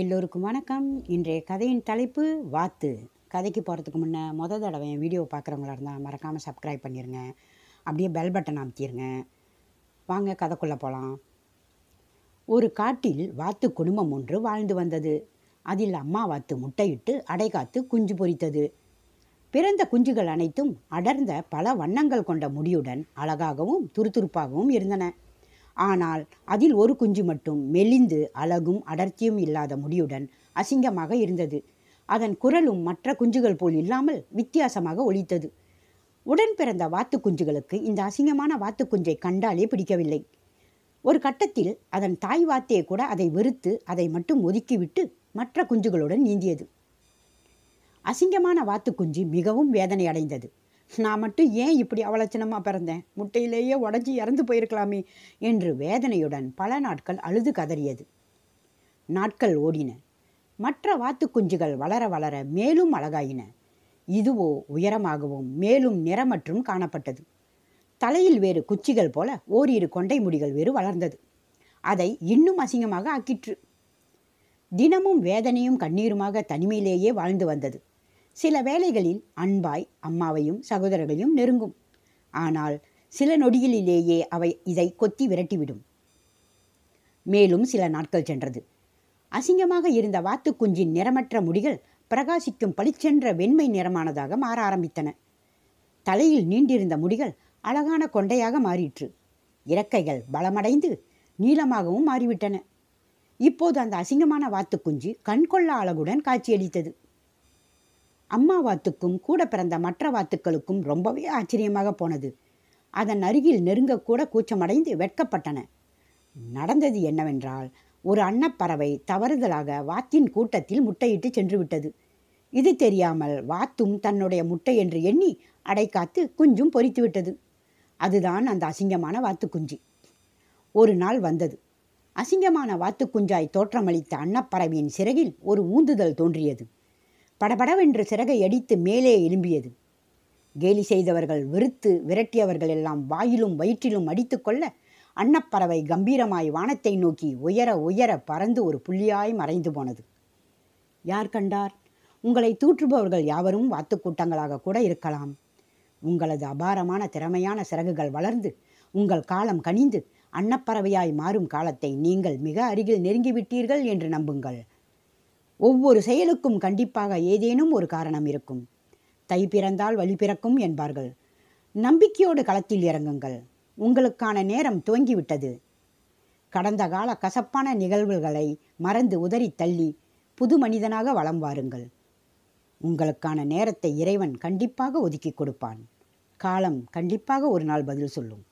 எல்லோருக்கும் வணக்கம் இன்றைய கதையின் தலைப்பு வாத்து கதைக்கு போகிறதுக்கு முன்னே மொதல் தடவை என் வீடியோ பார்க்குறவங்களா இருந்தால் மறக்காமல் சப்ஸ்கிரைப் பண்ணிடுங்க அப்படியே பெல் பட்டன் அமுத்திடுங்க வாங்க கதைக்குள்ளே போகலாம் ஒரு காட்டில் வாத்து குடும்பம் ஒன்று வாழ்ந்து வந்தது அதில் அம்மா வாத்து முட்டையிட்டு அடை காத்து குஞ்சு பொறித்தது பிறந்த குஞ்சுகள் அனைத்தும் அடர்ந்த பல வண்ணங்கள் கொண்ட முடியுடன் அழகாகவும் துருதுருப்பாகவும் இருந்தன ஆனால் அதில் ஒரு குஞ்சு மட்டும் மெலிந்து அழகும் அடர்த்தியும் இல்லாத முடியுடன் அசிங்கமாக இருந்தது அதன் குரலும் மற்ற குஞ்சுகள் போல் இல்லாமல் வித்தியாசமாக ஒலித்தது உடன் பிறந்த வாத்து குஞ்சுகளுக்கு இந்த அசிங்கமான வாத்து குஞ்சை கண்டாலே பிடிக்கவில்லை ஒரு கட்டத்தில் அதன் தாய் வாத்தையே கூட அதை வெறுத்து அதை மட்டும் ஒதுக்கிவிட்டு மற்ற குஞ்சுகளுடன் நீந்தியது அசிங்கமான வாத்து குஞ்சு மிகவும் வேதனை அடைந்தது நான் மட்டும் ஏன் இப்படி அவலட்சணமாக பிறந்தேன் முட்டையிலேயே உடஞ்சி இறந்து போயிருக்கலாமே என்று வேதனையுடன் பல நாட்கள் அழுது கதறியது நாட்கள் ஓடின மற்ற வாத்துக்குஞ்சுகள் வளர வளர மேலும் அழகாயின இதுவோ உயரமாகவும் மேலும் நிறமற்றும் காணப்பட்டது தலையில் வேறு குச்சிகள் போல ஓரிரு கொண்டை முடிகள் வேறு வளர்ந்தது அதை இன்னும் அசிங்கமாக ஆக்கிற்று தினமும் வேதனையும் கண்ணீருமாக தனிமையிலேயே வாழ்ந்து வந்தது சில வேளைகளில் அன்பாய் அம்மாவையும் சகோதரர்களையும் நெருங்கும் ஆனால் சில நொடியிலேயே அவை இதை கொத்தி விரட்டிவிடும் மேலும் சில நாட்கள் சென்றது அசிங்கமாக இருந்த வாத்துக்குஞ்சின் நிறமற்ற முடிகள் பிரகாசிக்கும் பளிச்சென்ற வெண்மை நிறமானதாக மாற ஆரம்பித்தன தலையில் நீண்டிருந்த முடிகள் அழகான கொண்டையாக மாறிற்று இறக்கைகள் பலமடைந்து நீளமாகவும் மாறிவிட்டன இப்போது அந்த அசிங்கமான வாத்துக்குஞ்சு கண்கொள்ள அழகுடன் காட்சியளித்தது அம்மா வாத்துக்கும் கூட பிறந்த மற்ற வாத்துக்களுக்கும் ரொம்பவே ஆச்சரியமாக போனது அதன் அருகில் நெருங்கக்கூட கூச்சமடைந்து வெட்கப்பட்டன நடந்தது என்னவென்றால் ஒரு அன்னப்பறவை தவறுதலாக வாத்தின் கூட்டத்தில் முட்டையிட்டு சென்று விட்டது இது தெரியாமல் வாத்தும் தன்னுடைய முட்டை என்று எண்ணி அடைக்காத்து குஞ்சும் பொறித்து விட்டது அதுதான் அந்த அசிங்கமான வாத்துக்குஞ்சி ஒரு நாள் வந்தது அசிங்கமான வாத்துக்குஞ்சாய் தோற்றமளித்த அன்னப்பறவையின் சிறகில் ஒரு ஊந்துதல் தோன்றியது படபடவென்று சிறகை அடித்து மேலே எழும்பியது கேலி செய்தவர்கள் வெறுத்து விரட்டியவர்கள் எல்லாம் வாயிலும் வயிற்றிலும் அடித்துக்கொள்ள அன்னப்பறவை கம்பீரமாய் வானத்தை நோக்கி உயர உயர பறந்து ஒரு புள்ளியாய் மறைந்து போனது யார் கண்டார் உங்களை தூற்றுபவர்கள் யாவரும் வாத்து கூட்டங்களாக கூட இருக்கலாம் உங்களது அபாரமான திறமையான சிறகுகள் வளர்ந்து உங்கள் காலம் கனிந்து அன்னப்பறவையாய் மாறும் காலத்தை நீங்கள் மிக அருகில் நெருங்கிவிட்டீர்கள் என்று நம்புங்கள் ஒவ்வொரு செயலுக்கும் கண்டிப்பாக ஏதேனும் ஒரு காரணம் இருக்கும் தை பிறந்தால் வழி பிறக்கும் என்பார்கள் நம்பிக்கையோடு களத்தில் இறங்குங்கள் உங்களுக்கான நேரம் துவங்கிவிட்டது கடந்த கால கசப்பான நிகழ்வுகளை மறந்து உதறி தள்ளி புது மனிதனாக வளம் வாருங்கள் உங்களுக்கான நேரத்தை இறைவன் கண்டிப்பாக ஒதுக்கி கொடுப்பான் காலம் கண்டிப்பாக ஒரு நாள் பதில் சொல்லும்